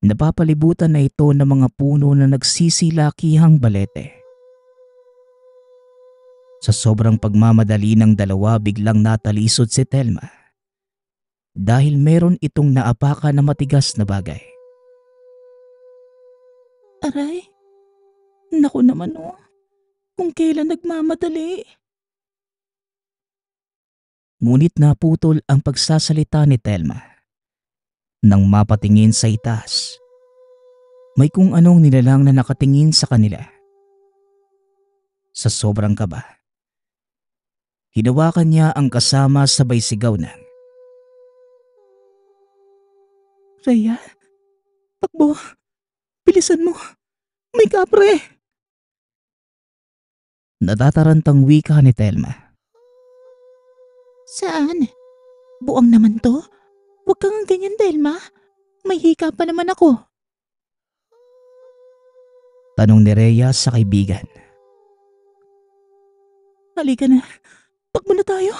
Napapalibutan na ito ng mga puno na nagsisilakihang balete. Sa sobrang pagmamadali ng dalawa biglang natalisod si Telma. Dahil meron itong naapaka na matigas na bagay. Aray, naku naman oh, kung kailan nagmamadali. Ngunit naputol ang pagsasalita ni Telma. Nang mapatingin sa itaas, may kung anong nilalang na nakatingin sa kanila. Sa sobrang kaba, hinawakan niya ang kasama sabay sigaw ng Rhea, takbo, bilisan mo, may kapre! Natatarantang wika ni Telma Saan? Buong naman to? Huwag kang ganyan, Delma. May hika pa naman ako. Tanong ni Rhea sa kaibigan. Halika na. Takbo na tayo.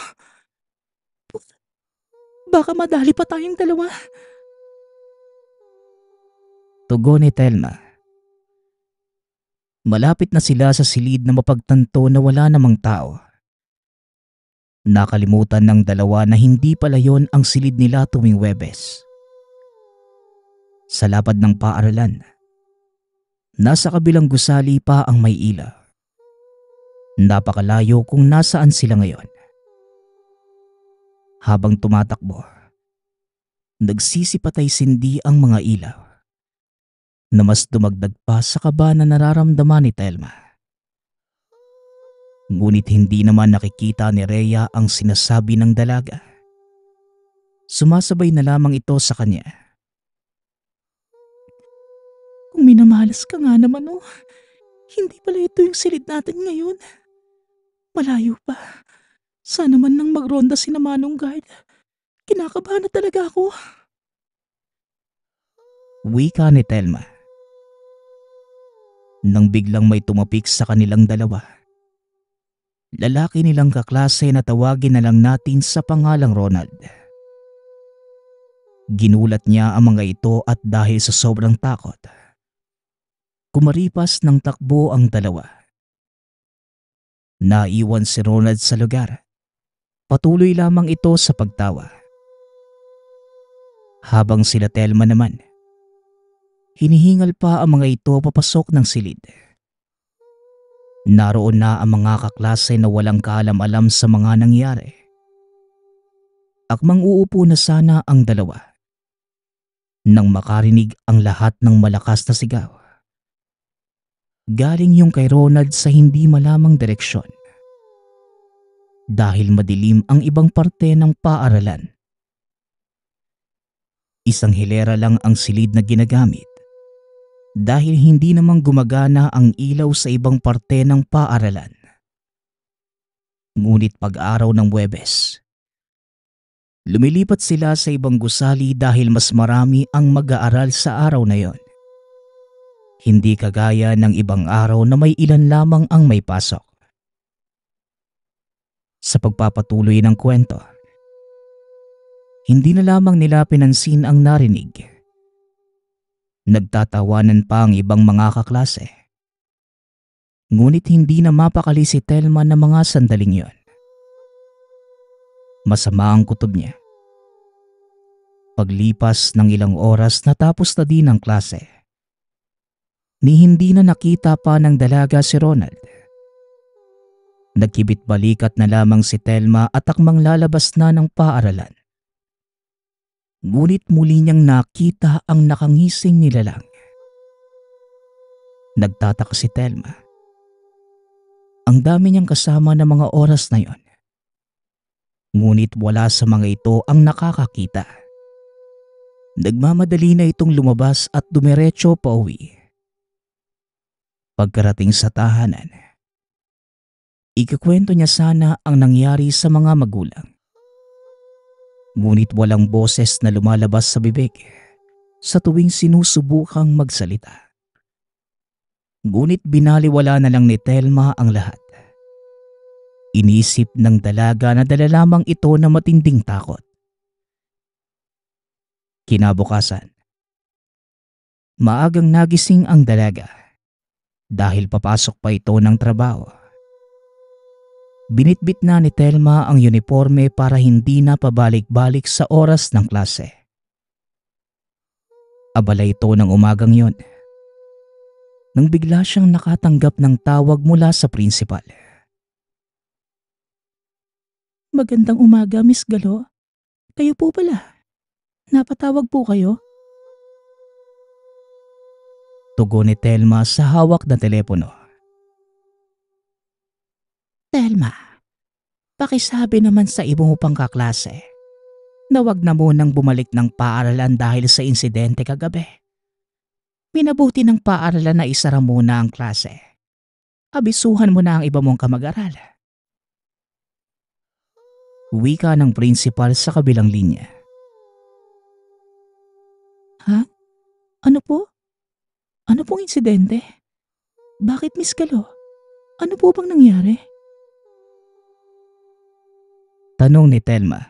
Baka madali pa tayong dalawa. Tugon ni Telma. Malapit na sila sa silid na mapagtanto na wala namang tao. Nakalimutan ng dalawa na hindi pala yon ang silid nila tuwing Webes. Sa lapad ng paaralan, nasa kabilang gusali pa ang may ila. Napakalayo kung nasaan sila ngayon. Habang tumatakbo, nagsisipatay sindi ang mga ila na mas dumagdag pa sa kaba na nararamdaman ni Telma. Ngunit hindi naman nakikita ni Rhea ang sinasabi ng dalaga. Sumasabay na lamang ito sa kanya. Kung minamahalas ka nga naman oh, hindi pala ito yung silid natin ngayon. Malayo pa. Sana man nang magronda si Namanong Guard. Kinakabahan na talaga ako. Wika ni Telma. Nang biglang may tumapik sa kanilang dalawa lalaki nilang kaklase na tawagin na lang natin sa pangalang Ronald. Ginulat niya ang mga ito at dahil sa sobrang takot, kumaripas ng takbo ang dalawa. Naiwan si Ronald sa lugar. Patuloy lamang ito sa pagtawa. Habang sila Telma naman, hinihingal pa ang mga ito papasok ng silid. Naroon na ang mga kaklase na walang kaalam-alam sa mga nangyari. Akmang uupo na sana ang dalawa. Nang makarinig ang lahat ng malakas na sigaw. Galing yung kay Ronald sa hindi malamang direksyon. Dahil madilim ang ibang parte ng paaralan. Isang hilera lang ang silid na ginagamit dahil hindi namang gumagana ang ilaw sa ibang parte ng paaralan. Ngunit pag-araw ng Webes, lumilipat sila sa ibang gusali dahil mas marami ang mag-aaral sa araw na yon. Hindi kagaya ng ibang araw na may ilan lamang ang may pasok. Sa pagpapatuloy ng kwento, hindi na lamang nila pinansin ang narinig Nagtatawanan pa ang ibang mga kaklase. Ngunit hindi na mapakali si Telma ng mga sandaling yon. Masama ang kutob niya. Paglipas ng ilang oras natapos na din ang klase. Ni hindi na nakita pa ng dalaga si Ronald. Nagkibit balikat na lamang si Telma at akmang lalabas na ng paaralan. Ngunit muli niyang nakita ang nakangising nilalang. Nagtataka si Telma. Ang dami niyang kasama ng mga oras na yon. Ngunit wala sa mga ito ang nakakakita. Nagmamadali na itong lumabas at dumiretso pa uwi. Pagkarating sa tahanan, ikakwento niya sana ang nangyari sa mga magulang ngunit walang boses na lumalabas sa bibig sa tuwing sinusubukang magsalita. Ngunit binaliwala na lang ni Telma ang lahat. Inisip ng dalaga na dala lamang ito na matinding takot. Kinabukasan, maagang nagising ang dalaga dahil papasok pa ito ng trabaho. Binitbit na ni Telma ang uniforme para hindi na pabalik-balik sa oras ng klase. Abala ito ng umagang yon. Nang bigla siyang nakatanggap ng tawag mula sa principal. Magandang umaga, Miss Galo. Kayo po pala. Napatawag po kayo? Tugon ni Telma sa hawak na telepono problema, pakisabi naman sa iba mo pang kaklase na wag na munang bumalik ng paaralan dahil sa insidente kagabi. Minabuti ng paaralan na isara muna ang klase. Abisuhan mo na ang iba mong kamag-aral. Wika ng principal sa kabilang linya. Ha? Ano po? Ano pong insidente? Bakit Miss Galo? Ano po bang nangyari? Tanong ni Telma.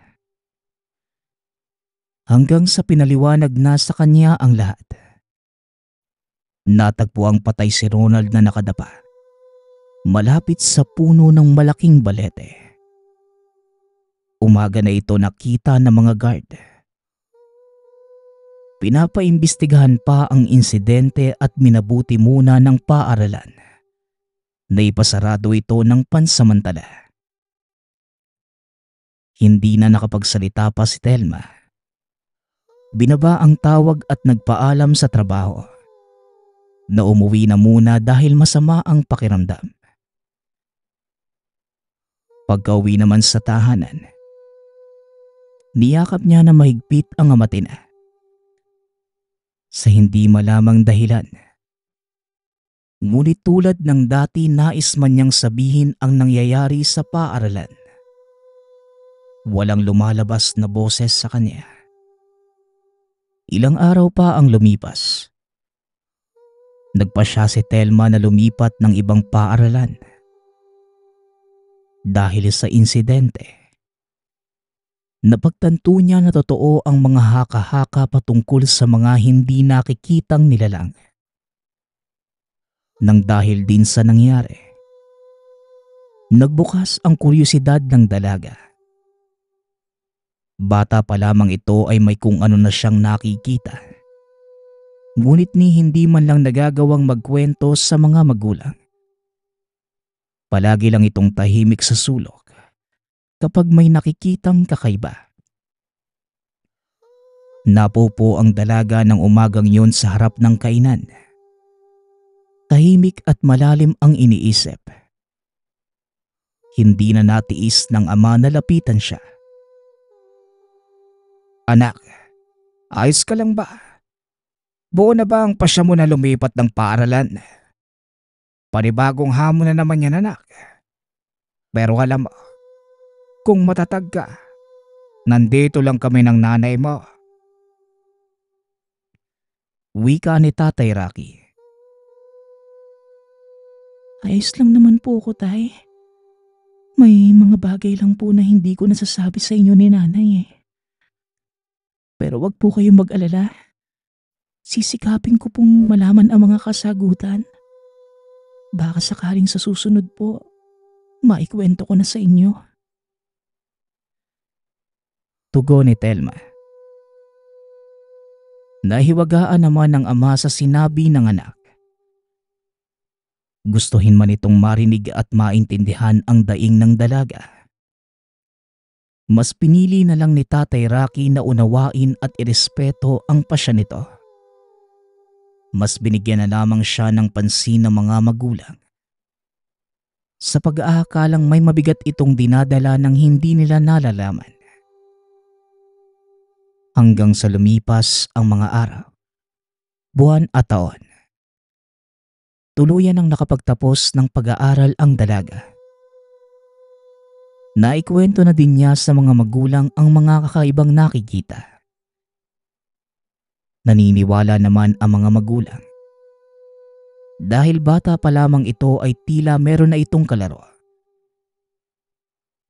Hanggang sa pinaliwanag na sa kanya ang lahat. Natagpo ang patay si Ronald na nakadapa. Malapit sa puno ng malaking balete. Umaga na ito nakita ng mga guard. Pinapaimbestigahan pa ang insidente at minabuti muna ng paaralan. Naipasarado ito ng pansamantala hindi na nakapagsalita pa si Telma. Binaba ang tawag at nagpaalam sa trabaho. Na na muna dahil masama ang pakiramdam. uwi naman sa tahanan, niyakap niya na mahigpit ang amatina. Sa hindi malamang dahilan, Ngunit tulad ng dati nais man niyang sabihin ang nangyayari sa paaralan. Walang lumalabas na boses sa kanya. Ilang araw pa ang lumipas. Nagpa siya si Telma na lumipat ng ibang paaralan. Dahil sa insidente, Napagtanto niya na totoo ang mga haka-haka patungkol sa mga hindi nakikitang nilalang. Nang dahil din sa nangyari, nagbukas ang kuryosidad ng dalaga. Bata pa lamang ito ay may kung ano na siyang nakikita. Ngunit ni hindi man lang nagagawang magkwento sa mga magulang. Palagi lang itong tahimik sa sulok kapag may nakikitang kakaiba. Napupo ang dalaga ng umagang yon sa harap ng kainan. Tahimik at malalim ang iniisip. Hindi na natiis ng ama na lapitan siya. Anak, ayos ka lang ba? Buo na ba ang pasya mo na lumipat ng paaralan? Panibagong hamon na naman yan anak. Pero alam mo, kung matatag ka, nandito lang kami ng nanay mo. Wika ni Tatay Rocky. Ayos lang naman po ako, tay. May mga bagay lang po na hindi ko nasasabi sa inyo ni nanay eh. Pero wag po kayong mag-alala. Sisikapin ko pong malaman ang mga kasagutan. Baka sakaling sa susunod po, maikwento ko na sa inyo. Tugo ni Telma. Nahiwagaan naman ang ama sa sinabi ng anak. Gustuhin man itong marinig at maintindihan ang daing ng dalaga. Mas pinili na lang ni Tatay Rocky na unawain at irespeto ang pasya nito. Mas binigyan na lamang siya ng pansin ng mga magulang. Sa pag-aakalang may mabigat itong dinadala ng hindi nila nalalaman. Hanggang sa lumipas ang mga araw, buwan at taon tuluyan ang nakapagtapos ng pag-aaral ang dalaga. Naikwento na din niya sa mga magulang ang mga kakaibang nakikita. Naniniwala naman ang mga magulang. Dahil bata pa lamang ito ay tila meron na itong kalaro.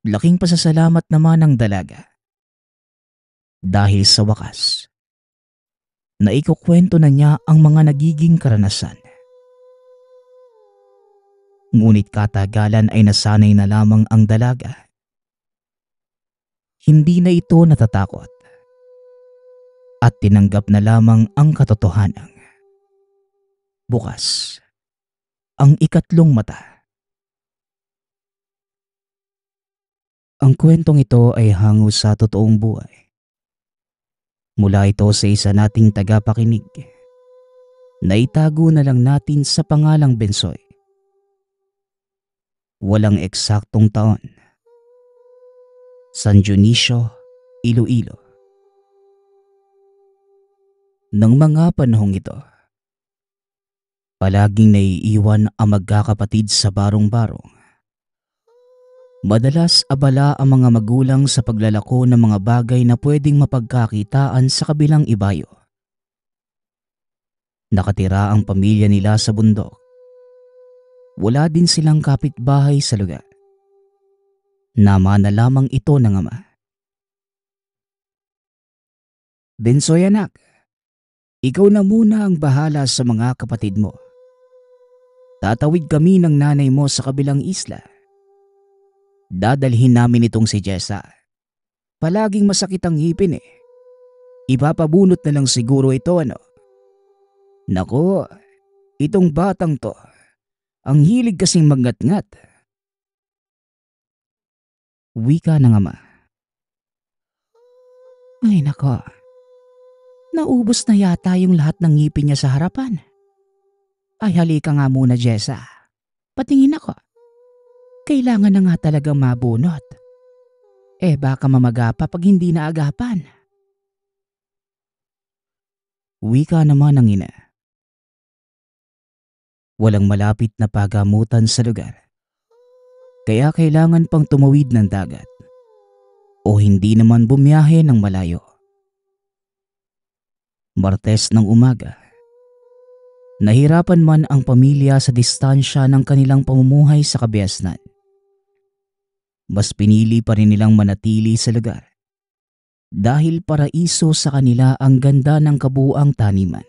Laking pasasalamat naman ng dalaga. Dahil sa wakas, naikukwento na niya ang mga nagiging karanasan. Ngunit katagalan ay nasanay na lamang ang dalaga hindi na ito natatakot at tinanggap na lamang ang katotohanan. Bukas, ang ikatlong mata. Ang kwentong ito ay hango sa totoong buhay. Mula ito sa isa nating tagapakinig. Naitago na lang natin sa pangalang Bensoy. Walang eksaktong taon San Dionisio, Iloilo. Nang mga panahong ito, palaging naiiwan ang magkakapatid sa barong-barong. Madalas abala ang mga magulang sa paglalako ng mga bagay na pwedeng mapagkakitaan sa kabilang ibayo. Nakatira ang pamilya nila sa bundok. Wala din silang kapitbahay sa lugar Nama na lamang ito ng ama. Bensoy anak, ikaw na muna ang bahala sa mga kapatid mo. Tatawid kami ng nanay mo sa kabilang isla. Dadalhin namin itong si Jessa. Palaging masakit ang ngipin eh. Ipapabunot na lang siguro ito ano. Nako, itong batang to. Ang hilig kasing magngat-ngat. Wika ng ama. Ay nako, naubos na yata yung lahat ng ngipin niya sa harapan. Ay halika nga muna Jessa, patingin ako. Kailangan na nga talaga mabunot. Eh baka mamagapa pag hindi naagapan. Wika naman ng ina. Walang malapit na pagamutan sa lugar kaya kailangan pang tumawid ng dagat o hindi naman bumiyahe ng malayo. Martes ng umaga, nahirapan man ang pamilya sa distansya ng kanilang pamumuhay sa Kabiasnan. Mas pinili pa rin nilang manatili sa lugar dahil paraiso sa kanila ang ganda ng kabuang taniman.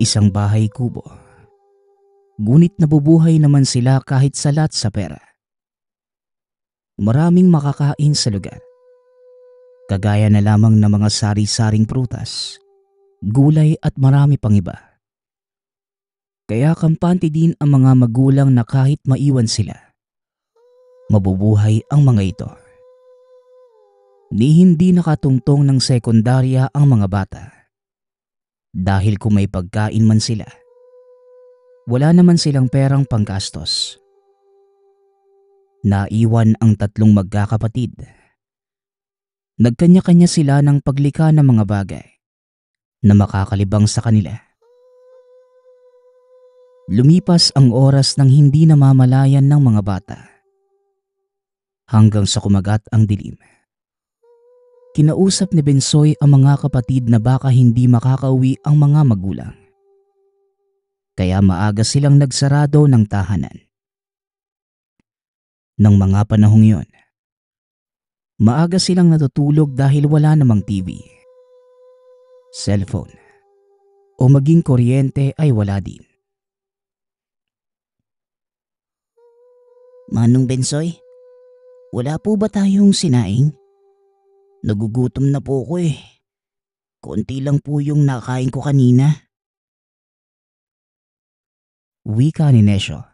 Isang bahay kubo ngunit nabubuhay naman sila kahit salat sa pera. Maraming makakain sa lugar. Kagaya na lamang ng mga sari-saring prutas, gulay at marami pang iba. Kaya kampante din ang mga magulang na kahit maiwan sila, mabubuhay ang mga ito. Ni hindi nakatungtong ng sekundarya ang mga bata. Dahil kung may pagkain man sila, wala naman silang perang panggastos. Naiwan ang tatlong magkakapatid. Nagkanya-kanya sila ng paglika ng mga bagay na makakalibang sa kanila. Lumipas ang oras ng hindi namamalayan ng mga bata hanggang sa kumagat ang dilim. Kinausap ni Bensoy ang mga kapatid na baka hindi makakauwi ang mga magulang kaya maaga silang nagsarado ng tahanan. Nang mga panahong yon, maaga silang natutulog dahil wala namang TV, cellphone, o maging kuryente ay wala din. Manong Bensoy, wala po ba tayong sinaing? Nagugutom na po ko eh. Konti lang po yung nakain ko kanina. Wika ni Nesyo.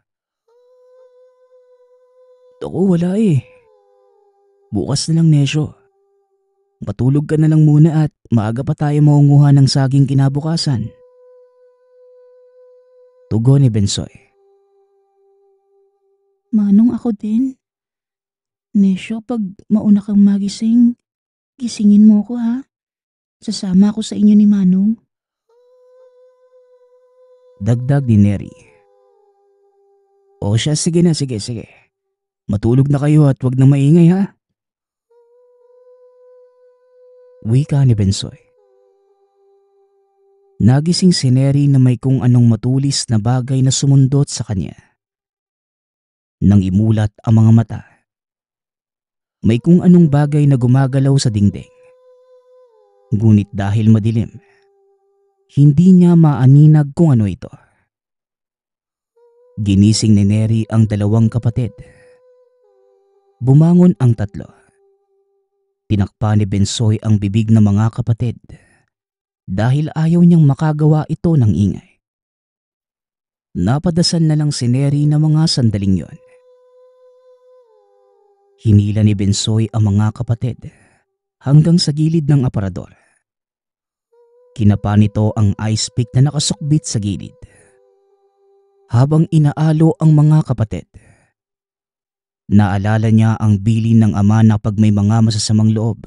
Ako wala eh. Bukas na lang Nesyo. Matulog ka na lang muna at maaga pa tayo maunguha ng saging kinabukasan. Tugo ni Bensoy. Manong ako din. Nesyo, pag mauna kang magising, gisingin mo ako ha. Sasama ako sa inyo ni Manong. Dagdag ni Neri. O siya, sige na, sige, sige. Matulog na kayo at wag na maingay ha. Wika ni Bensoy. Nagising si Neri na may kung anong matulis na bagay na sumundot sa kanya. Nang imulat ang mga mata, may kung anong bagay na gumagalaw sa dingding. Ngunit dahil madilim, hindi niya maaninag kung ano ito. Ginising ni Neri ang dalawang kapatid. Bumangon ang tatlo. Tinakpa ni Bensoy ang bibig ng mga kapatid dahil ayaw niyang makagawa ito ng ingay. Napadasan na lang si Neri na mga sandaling yon. Hinila ni Bensoy ang mga kapatid hanggang sa gilid ng aparador. Kinapa nito ang ice pick na nakasukbit sa gilid habang inaalo ang mga kapatid. Naalala niya ang bilin ng ama na pag may mga masasamang loob.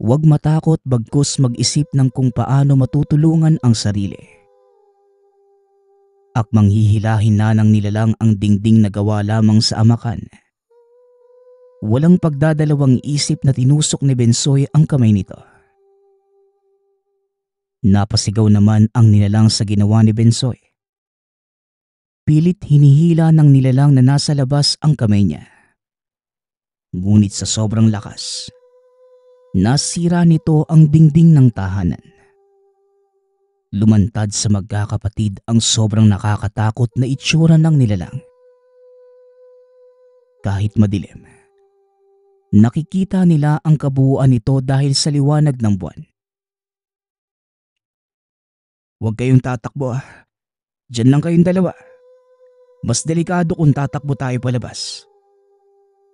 Huwag matakot bagkus mag-isip ng kung paano matutulungan ang sarili. Akmang hihilahin na ng nilalang ang dingding na gawa lamang sa amakan. Walang pagdadalawang isip na tinusok ni Bensoy ang kamay nito. Napasigaw naman ang nilalang sa ginawa ni Bensoy. Pilit hinihila ng nilalang na nasa labas ang kamay niya. Ngunit sa sobrang lakas, nasira nito ang dingding ng tahanan. Lumantad sa magkakapatid ang sobrang nakakatakot na itsura ng nilalang. Kahit madilim, nakikita nila ang kabuuan nito dahil sa liwanag ng buwan. Huwag kayong tatakbo ah. Diyan lang kayong dalawa. Mas delikado kung tatakbo tayo palabas.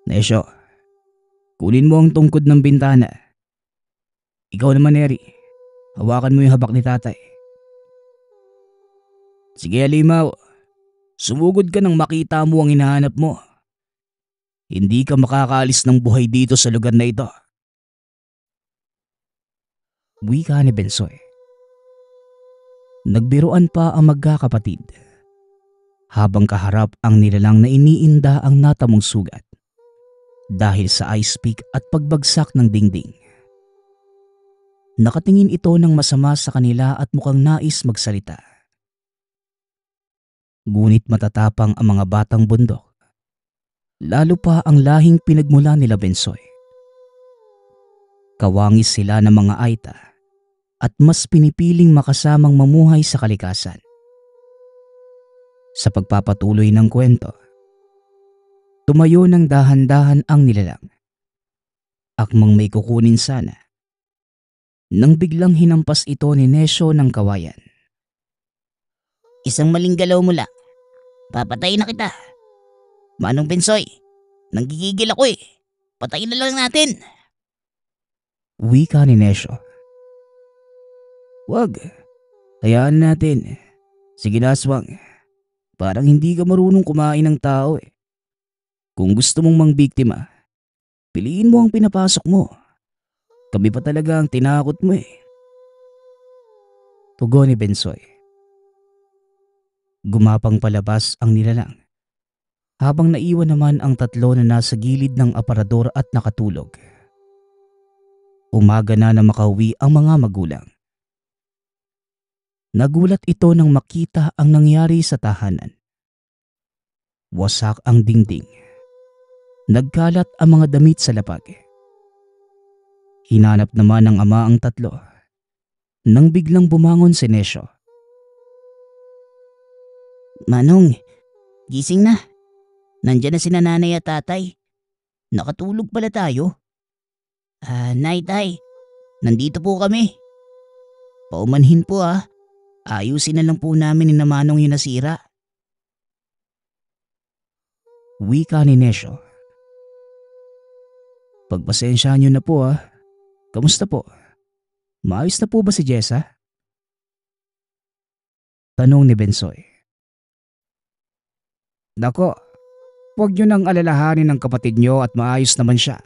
Nesyo, kulin mo ang tungkod ng bintana. Ikaw naman, Neri. Hawakan mo yung habak ni tatay. Sige, Alimaw. Sumugod ka nang makita mo ang hinahanap mo. Hindi ka makakaalis ng buhay dito sa lugar na ito. Wika ni Bensoy. Nagbiruan pa ang magkakapatid habang kaharap ang nilalang na iniinda ang natamong sugat dahil sa ice pick at pagbagsak ng dingding. Nakatingin ito ng masama sa kanila at mukhang nais magsalita. Ngunit matatapang ang mga batang bundok. Lalo pa ang lahing pinagmula nila Bensoy. Kawangis sila ng mga Aita at mas pinipiling makasamang mamuhay sa kalikasan. Sa pagpapatuloy ng kwento, tumayo ng dahan-dahan ang nilalang. Akmang may kukunin sana. Nang biglang hinampas ito ni Nesyo ng kawayan. Isang maling galaw mula. Papatayin na kita. Manong Bensoy, nanggigigil ako eh. Patayin na lang natin. Wika ni Nesyo. Wag. Hayaan natin. Sige na, Swang. Parang hindi ka marunong kumain ng tao eh. Kung gusto mong mangbiktima, piliin mo ang pinapasok mo. Kami pa talaga ang tinakot mo eh. Tugo ni Bensoy. Gumapang palabas ang nilalang. Habang naiwan naman ang tatlo na nasa gilid ng aparador at nakatulog. Umaga na na makauwi ang mga magulang. Nagulat ito nang makita ang nangyari sa tahanan. Wasak ang dingding. Nagkalat ang mga damit sa lapag. Hinanap naman ng ama ang tatlo. Nang biglang bumangon si Nesyo. Manong, gising na. Nandiyan na si nanay at tatay. Nakatulog pala tayo. Ah, uh, Nay, Tay. Nandito po kami. Paumanhin po ah. Ayusin na lang po namin ni Namanong yung nasira. Wika ni Nesyo. Pagpasensyahan nyo na po ah. Kamusta po? Maayos na po ba si Jessa? Tanong ni Bensoy. Dako, huwag nyo nang alalahanin ng kapatid nyo at maayos naman siya.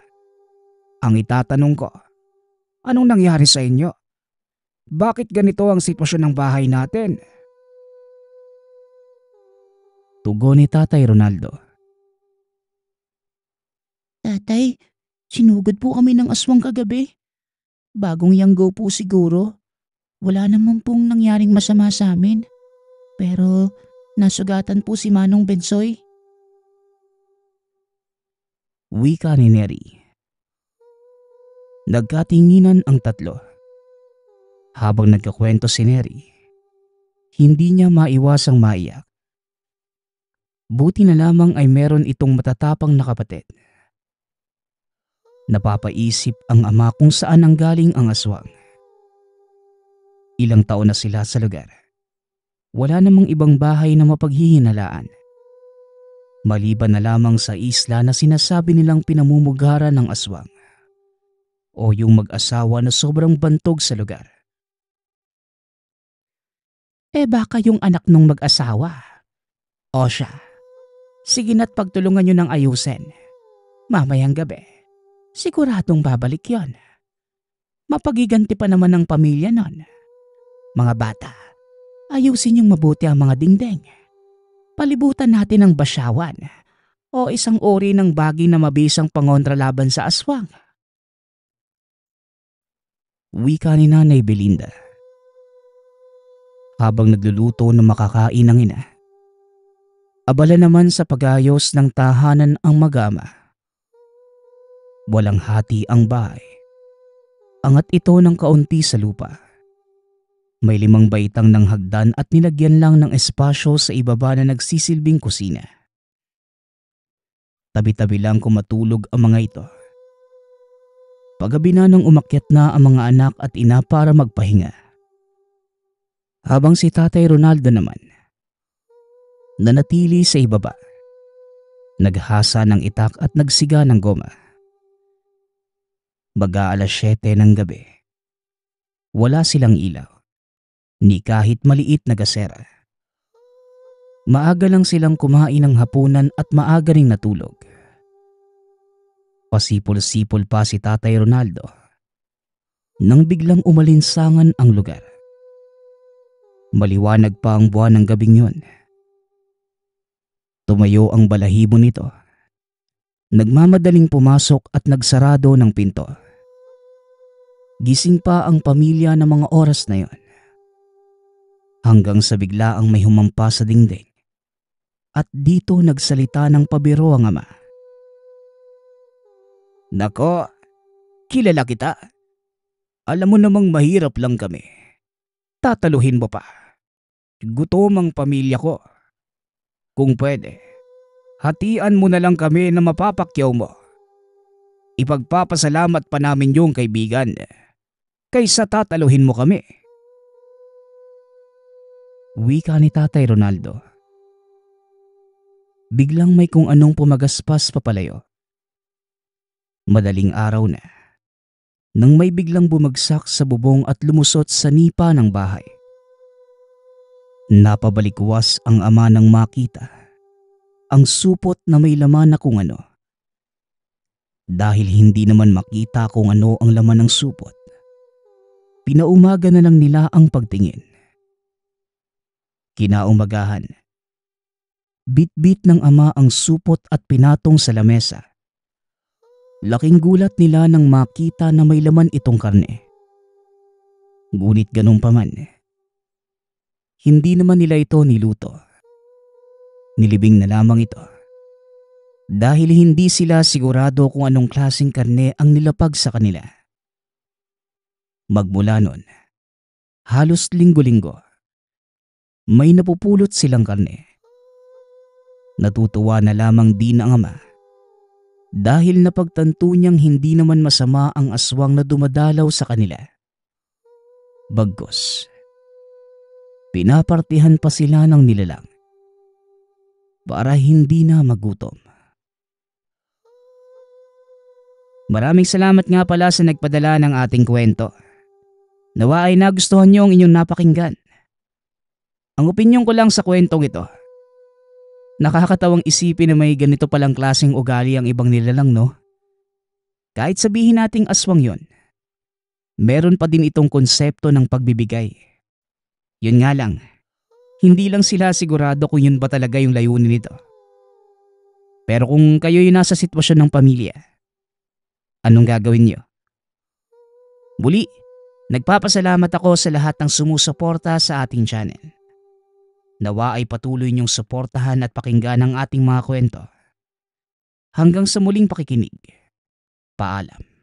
Ang itatanong ko, anong nangyari sa inyo? Bakit ganito ang sitwasyon ng bahay natin? Tugon ni Tatay Ronaldo. Tatay, sinugod po kami ng aswang kagabi. Bagong yanggo po siguro. Wala naman pong nangyaring masama sa amin. Pero nasugatan po si Manong Bensoy. Wika ni Neri. Nagkatinginan ang tatlo. Habang nagkakwento si Neri, hindi niya maiwasang maiyak. Buti na lamang ay meron itong matatapang na kapatid. Napapaisip ang ama kung saan ang galing ang aswang. Ilang taon na sila sa lugar. Wala namang ibang bahay na mapaghihinalaan maliban na lamang sa isla na sinasabi nilang pinamumugara ng aswang o yung mag-asawa na sobrang bantog sa lugar eh baka yung anak nung mag-asawa. O siya, sige na't pagtulungan nyo ng ayusin. Mamayang gabi, siguradong babalik yon. Mapagiganti pa naman ng pamilya nun. Mga bata, ayusin yung mabuti ang mga dingding. Palibutan natin ang basyawan o isang ori ng bagi na mabisang pangontra laban sa aswang. Wika ni Nanay Belinda habang nagluluto ng makakain ang ina. Abala naman sa pagayos ng tahanan ang magama. Walang hati ang bahay. Angat ito ng kaunti sa lupa. May limang baitang ng hagdan at nilagyan lang ng espasyo sa ibaba na nagsisilbing kusina. Tabi-tabi lang kumatulog ang mga ito. Paggabi na nang umakyat na ang mga anak at ina para magpahinga habang si Tatay Ronaldo naman nanatili sa ibaba. Naghasa ng itak at nagsiga ng goma. Baga alas 7 ng gabi. Wala silang ilaw, ni kahit maliit na gasera. Maaga lang silang kumain ng hapunan at maaga rin natulog. Pasipol-sipol pa si Tatay Ronaldo nang biglang umalinsangan ang lugar. Maliwanag pa ang buwan ng gabing yun. Tumayo ang balahibo nito. Nagmamadaling pumasok at nagsarado ng pinto. Gising pa ang pamilya ng mga oras na yon. Hanggang sa bigla ang may humampa sa dingding. At dito nagsalita ng pabiro ang ama. Nako, kilala kita. Alam mo namang mahirap lang kami. Tataluhin mo pa. Gutom ang pamilya ko. Kung pwede, hatian mo na lang kami na mapapakyaw mo. Ipagpapasalamat pa namin yung kaibigan kaysa tataluhin mo kami. Wika ni Tatay Ronaldo. Biglang may kung anong pumagaspas papalayo. Madaling araw na. Nang may biglang bumagsak sa bubong at lumusot sa nipa ng bahay. Napabalikwas ang ama nang makita. Ang supot na may laman na kung ano. Dahil hindi naman makita kung ano ang laman ng supot. Pinaumaga na lang nila ang pagtingin. Kinaumagahan. Bitbit -bit ng ama ang supot at pinatong sa lamesa. Laking gulat nila nang makita na may laman itong karne. Ngunit ganun pa man. Hindi naman nila ito niluto. Nilibing na lamang ito. Dahil hindi sila sigurado kung anong klaseng karne ang nilapag sa kanila. Magmula nun, halos linggo-linggo, may napupulot silang karne. Natutuwa na lamang din ang ama dahil napagtanto niyang hindi naman masama ang aswang na dumadalaw sa kanila. Bagkos, Pinapartihan pa sila ng nilalang para hindi na magutom. Maraming salamat nga pala sa nagpadala ng ating kwento. Nawa ay nagustuhan niyo ang inyong napakinggan. Ang opinyon ko lang sa kwentong ito. Nakakatawang isipin na may ganito palang klaseng ugali ang ibang nilalang no? Kahit sabihin nating aswang yon, meron pa din itong konsepto ng pagbibigay yun nga lang, hindi lang sila sigurado kung yun ba talaga yung layunin nito. Pero kung kayo yung nasa sitwasyon ng pamilya, anong gagawin nyo? Muli, nagpapasalamat ako sa lahat ng sumusuporta sa ating channel. Nawa ay patuloy niyong suportahan at pakinggan ang ating mga kwento. Hanggang sa muling pakikinig. Paalam.